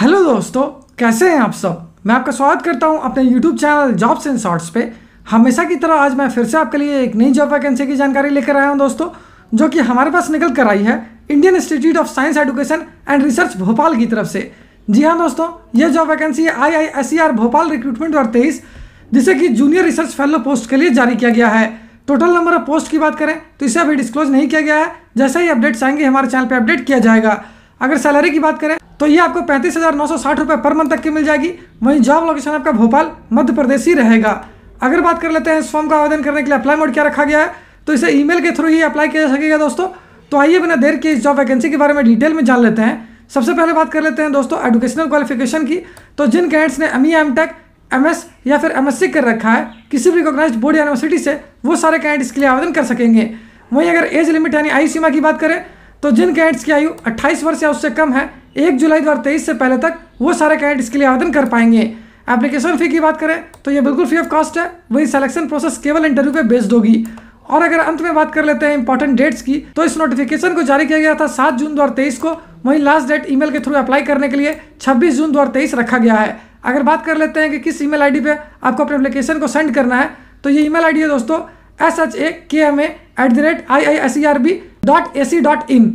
hello दोस्तों कैसे हैं आप सब मैं आपका स्वागत करता हूं अपने YouTube channel jobs and shorts पे हमेशा की तरह आज मैं फिर से आपके लिए एक नई जॉब वैकेंसी की जानकारी लेकर आया हूं दोस्तों जो कि हमारे पास निकल कर आई है Indian Institute of Science Education and Research Bhopal की तरफ से जी हाँ दोस्तों यह जॉब वैकेंसी है I I S C R Bhopal recruitment और तेईस जिसे कि जूनियर रिसर्च फेलो पोस्ट के लिए जारी किया गया है टोटल नंबर ऑफ पोस्ट की बात करें तो इसे अभी डिस्क्लोज नहीं किया गया है जैसा ही अपडेट्स आएंगे हमारे चैनल पर अपडेट किया जाएगा अगर सैलरी की बात करें तो ये आपको पैंतीस हज़ार नौ सौ साठ रुपये पर मंथ तक की मिल जाएगी वहीं जॉब लोकेशन आपका भोपाल मध्य प्रदेश ही रहेगा अगर बात कर लेते हैं इस फॉर्म का आवेदन करने के लिए अप्लाई मोड क्या रखा गया है तो इसे ई के थ्रू ही अप्लाई किया जा सकेगा दोस्तों तो आइए बिना देर के इस जॉब वैकेंसी के बारे में डिटेल में जान लेते हैं सबसे पहले बात कर लेते हैं दोस्तों एडुकेशनल क्वालिफिकेशन की तो जिन कैंड्स ने M E M tech M S या फिर एम एस सी कर रखा है किसी भी रिकॉग्नाइज बोर्ड यूनिवर्सिटी से वो सारे कैंड इसके लिए आवेदन कर सकेंगे वहीं अगर एज लिमिट यानी आयु सीमा की बात करें तो जिन कैंड्स की आयु 28 वर्ष या उससे कम है एक जुलाई दो से पहले तक वो सारे कैंडिडेट इसके लिए आवेदन कर पाएंगे एप्लीकेशन फ़ी की बात करें तो ये बिल्कुल फ्री ऑफ कॉस्ट है वही सिलेक्शन प्रोसेस केवल इंटरव्यू पे बेस्ड होगी और अगर अंत में बात कर लेते हैं इंपॉर्टेंट डेट्स की तो इस नोटिफिकेशन को जारी किया गया था सात जून दो को वहीं लास्ट डेट ईमेल के थ्रू अप्लाई करने के लिए 26 जून दो रखा गया है अगर बात कर लेते हैं कि किस ईमेल आईडी पे आपको अपने एप्लीकेशन को सेंड करना है तो ये ईमेल आईडी है दोस्तों S H A K M A at the rate I I S E R B dot A C dot in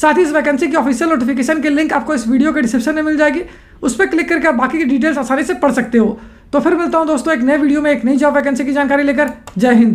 साथ ही इस वैकेंसी की ऑफिशियल नोटिफिकेशन की लिंक आपको इस वीडियो के डिस्क्रिप्शन में मिल जाएगी उस पर क्लिक करके आप बाकी की डिटेल्स आसानी से पढ़ सकते हो तो फिर मिलता हूँ दोस्तों एक नए वीडियो में एक नई जॉब वैकेंसी की जानकारी लेकर जय हिंद